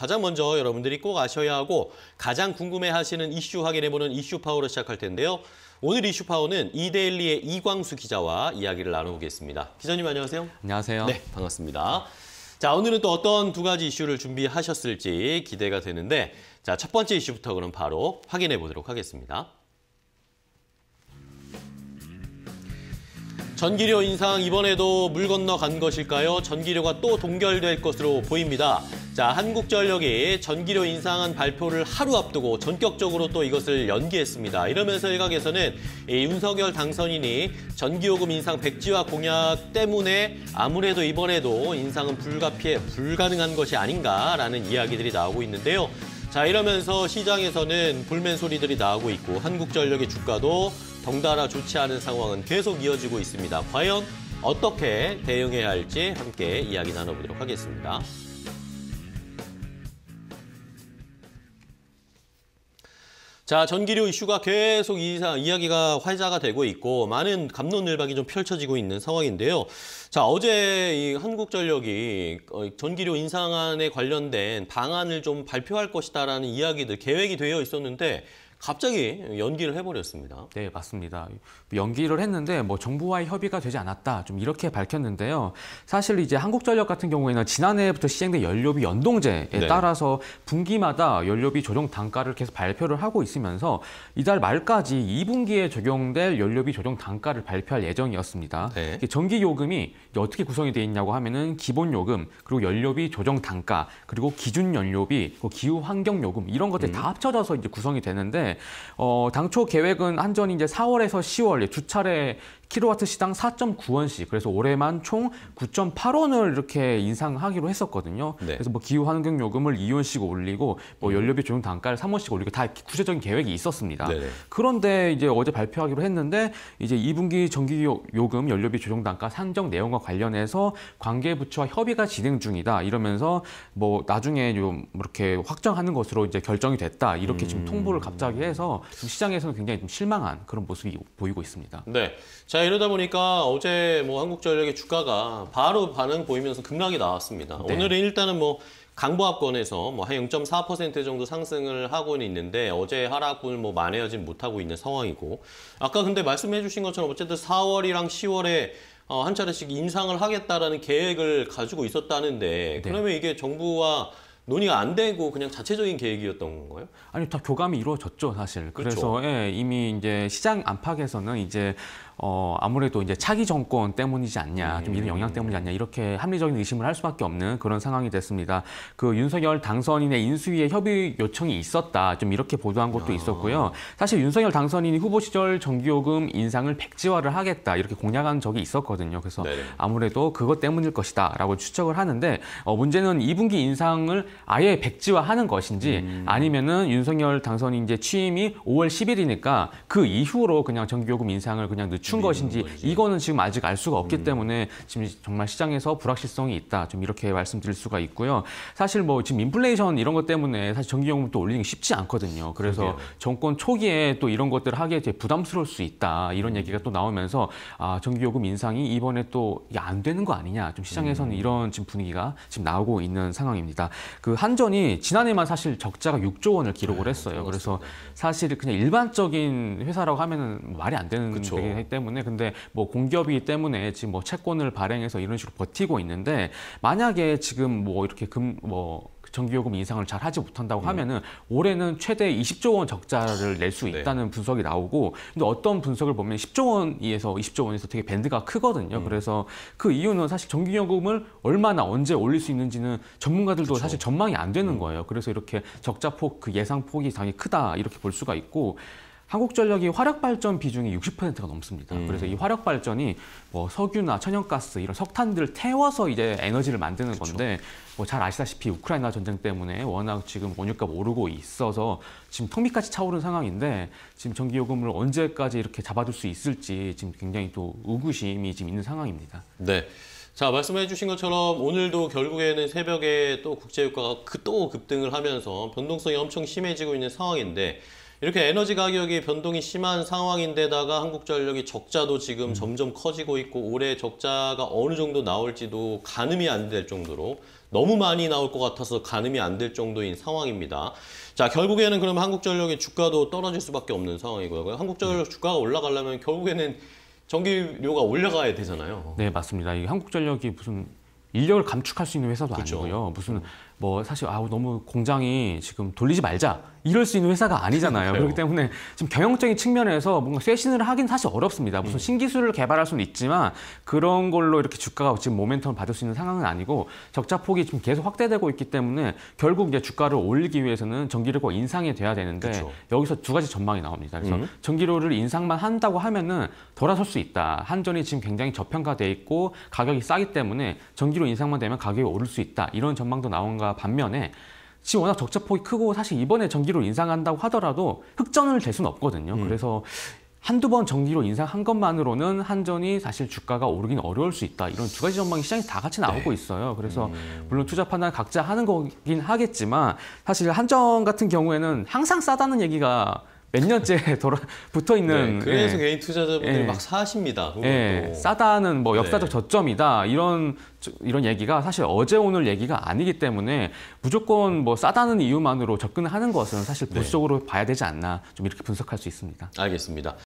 가장 먼저 여러분들이 꼭 아셔야 하고 가장 궁금해하시는 이슈 확인해보는 이슈 파워로 시작할 텐데요. 오늘 이슈 파워는 이데일리의 이광수 기자와 이야기를 나눠보겠습니다. 기자님 안녕하세요. 안녕하세요. 네, 반갑습니다. 자, 오늘은 또 어떤 두 가지 이슈를 준비하셨을지 기대가 되는데 자, 첫 번째 이슈부터 그럼 바로 확인해 보도록 하겠습니다. 전기료 인상 이번에도 물 건너 간 것일까요? 전기료가 또 동결될 것으로 보입니다. 자, 한국전력이 전기료 인상안 발표를 하루 앞두고 전격적으로 또 이것을 연기했습니다. 이러면서 일각에서는 이 윤석열 당선인이 전기요금 인상 백지화 공약 때문에 아무래도 이번에도 인상은 불가피해 불가능한 것이 아닌가라는 이야기들이 나오고 있는데요. 자, 이러면서 시장에서는 불멘 소리들이 나오고 있고 한국전력의 주가도 덩달아 좋지 않은 상황은 계속 이어지고 있습니다. 과연 어떻게 대응해야 할지 함께 이야기 나눠보도록 하겠습니다. 자, 전기료 이슈가 계속 이사, 이야기가 화제가 되고 있고 많은 감론을박이 좀 펼쳐지고 있는 상황인데요. 자, 어제 이 한국전력이 어, 전기료 인상안에 관련된 방안을 좀 발표할 것이다라는 이야기들 계획이 되어 있었는데 갑자기 연기를 해버렸습니다. 네, 맞습니다. 연기를 했는데 뭐 정부와의 협의가 되지 않았다. 좀 이렇게 밝혔는데요. 사실 이제 한국전력 같은 경우에는 지난해부터 시행된 연료비 연동제에 네. 따라서 분기마다 연료비 조정 단가를 계속 발표를 하고 있으면서 이달 말까지 2분기에 적용될 연료비 조정 단가를 발표할 예정이었습니다. 네. 전기 요금이 어떻게 구성이 되어 있냐고 하면은 기본 요금, 그리고 연료비 조정 단가, 그리고 기준 연료비, 기후 환경 요금 이런 것들이 음. 다 합쳐져서 이제 구성이 되는데 어, 당초 계획은 한전이 이제 4월에서 10월 예, 두 차례 킬로와트 시당 4.9원씩 그래서 올해만 총 9.8원을 이렇게 인상하기로 했었거든요. 네. 그래서 뭐 기후 환경 요금을 2원씩 올리고 뭐 음. 연료비 조정 단가를 3원씩 올리고 다 구체적인 계획이 있었습니다. 네 그런데 이제 어제 발표하기로 했는데 이제 2분기 전기 요금 연료비 조정 단가 산정 내용과 관련해서 관계 부처와 협의가 진행 중이다 이러면서 뭐 나중에 좀 이렇게 확정하는 것으로 이제 결정이 됐다 이렇게 지금 음. 통보를 갑자기 해서 시장에서는 굉장히 좀 실망한 그런 모습이 보이고 있습니다. 네. 자자 이러다 보니까 어제 뭐 한국전력의 주가가 바로 반응 보이면서 급락이 나왔습니다. 네. 오늘은 일단은 뭐 강보합권에서 뭐 한 0.4% 정도 상승을 하고는 있는데 어제 하락분을 뭐 만회하진 못하고 있는 상황이고 아까 근데 말씀해 주신 것처럼 어쨌든 4월이랑 10월에 어, 한 차례씩 인상을 하겠다라는 계획을 가지고 있었다는데 네. 그러면 이게 정부와 논의가 안 되고 그냥 자체적인 계획이었던 건가요? 아니 다 교감이 이루어졌죠 사실. 그렇죠. 그래서 예, 이미 이제 시장 안팎에서는 이제 어, 아무래도 이제 차기 정권 때문이지 않냐, 음. 좀 이런 영향 때문이지 않냐, 이렇게 합리적인 의심을 할 수밖에 없는 그런 상황이 됐습니다. 그 윤석열 당선인의 인수위에 협의 요청이 있었다, 좀 이렇게 보도한 것도 아. 있었고요. 사실 윤석열 당선인이 후보 시절 정기요금 인상을 백지화를 하겠다, 이렇게 공약한 적이 있었거든요. 그래서 네네. 아무래도 그것 때문일 것이다, 라고 추측을 하는데, 어, 문제는 2분기 인상을 아예 백지화하는 것인지 음. 아니면은 윤석열 당선인 이제 취임이 5월 10일이니까 그 이후로 그냥 전기요금 인상을 그냥 늦춘 것인지 이거는 지금 아직 알 수가 없기 음. 때문에 지금 정말 시장에서 불확실성이 있다. 좀 이렇게 말씀드릴 수가 있고요. 사실 뭐 지금 인플레이션 이런 것 때문에 사실 전기요금 또 올리는 게 쉽지 않거든요. 그래서 그게요 정권 초기에 또 이런 것들을 하기에 되게 부담스러울 수 있다. 이런 음. 얘기가 또 나오면서 아, 전기요금 인상이 이번에 또 안 되는 거 아니냐. 좀 시장에서는 음. 이런 지금 분위기가 지금 나오고 있는 상황입니다. 그 한전이 지난해만 사실 적자가 6조 원을 기록을 아, 했어요. 그래서 사실 그냥 일반적인 회사라고 하면은 말이 안 되는 그쵸. 되기 때문에 근데 뭐 공기업이기 때문에 지금 뭐 채권을 발행해서 이런 식으로 버티고 있는데 만약에 지금 뭐 이렇게 금뭐 전기요금 인상을 잘 하지 못한다고 음. 하면은 올해는 최대 20조 원 적자를 낼수 네. 있다는 네. 분석이 나오고 근데 어떤 분석을 보면 10조 원에서 20조 원에서 되게 밴드가 크거든요. 음. 그래서 그 이유는 사실 전기요금을 얼마나 언제 올릴 수 있는지는 전문가들도 그쵸. 사실 전망이 안 되는 음. 거예요. 그래서 이렇게 적자 폭그 예상 폭이 당연히 크다 이렇게 볼 수가 있고 한국전력이 화력발전 비중이 60%가 넘습니다. 음. 그래서 이 화력발전이 뭐 석유나 천연가스 이런 석탄들을 태워서 이제 에너지를 만드는 그쵸. 건데 뭐 잘 아시다시피 우크라이나 전쟁 때문에 워낙 지금 원유값 오르고 있어서 지금 턱밑까지 차오른 상황인데 지금 전기요금을 언제까지 이렇게 잡아둘 수 있을지 지금 굉장히 또 의구심이 지금 있는 상황입니다. 네. 자 말씀해 주신 것처럼 오늘도 결국에는 새벽에 또 국제유가가 또 급등을 하면서 변동성이 엄청 심해지고 있는 상황인데 이렇게 에너지 가격이 변동이 심한 상황인데다가 한국전력이 적자도 지금 점점 커지고 있고 올해 적자가 어느 정도 나올지도 가늠이 안 될 정도로 너무 많이 나올 것 같아서 가늠이 안 될 정도인 상황입니다. 자 결국에는 그럼 한국전력의 주가도 떨어질 수밖에 없는 상황이고요. 한국전력 네. 주가가 올라가려면 결국에는 전기료가 올라가야 되잖아요. 네 맞습니다. 이 한국전력이 무슨 인력을 감축할 수 있는 회사도 그렇죠. 아니고요. 무슨 음. 뭐 사실 아우 너무 공장이 지금 돌리지 말자 이럴 수 있는 회사가 아니잖아요. 그렇죠. 그렇기 때문에 지금 경영적인 측면에서 뭔가 쇄신을 하긴 사실 어렵습니다. 무슨 음. 신기술을 개발할 수는 있지만 그런 걸로 이렇게 주가가 지금 모멘텀을 받을 수 있는 상황은 아니고 적자 폭이 지금 계속 확대되고 있기 때문에 결국 이제 주가를 올리기 위해서는 전기료가 인상이 돼야 되는데 그쵸. 여기서 두 가지 전망이 나옵니다. 그래서 음. 전기료를 인상만 한다고 하면은 돌아설 수 있다. 한전이 지금 굉장히 저평가돼 있고 가격이 싸기 때문에 전기료 인상만 되면 가격이 오를 수 있다. 이런 전망도 나온가 반면에 지금 워낙 적자폭이 크고 사실 이번에 전기료 인상한다고 하더라도 흑전을 될 수는 없거든요. 음. 그래서 한두 번 전기료 인상한 것만으로는 한전이 사실 주가가 오르긴 어려울 수 있다. 이런 두 가지 전망이 시장에서 다 같이 나오고 네. 있어요. 그래서 음. 물론 투자 판단 각자 하는 거긴 하겠지만 사실 한전 같은 경우에는 항상 싸다는 얘기가 몇 년째 돌아 붙어 있는 네, 그래서 예. 개인 투자자분들이 예. 막 사십니다. 예. 싸다는 뭐 역사적 네. 저점이다 이런 이런 얘기가 사실 어제 오늘 얘기가 아니기 때문에 무조건 뭐 싸다는 이유만으로 접근하는 것은 사실 네. 보수적으로 네. 봐야 되지 않나 좀 이렇게 분석할 수 있습니다. 알겠습니다.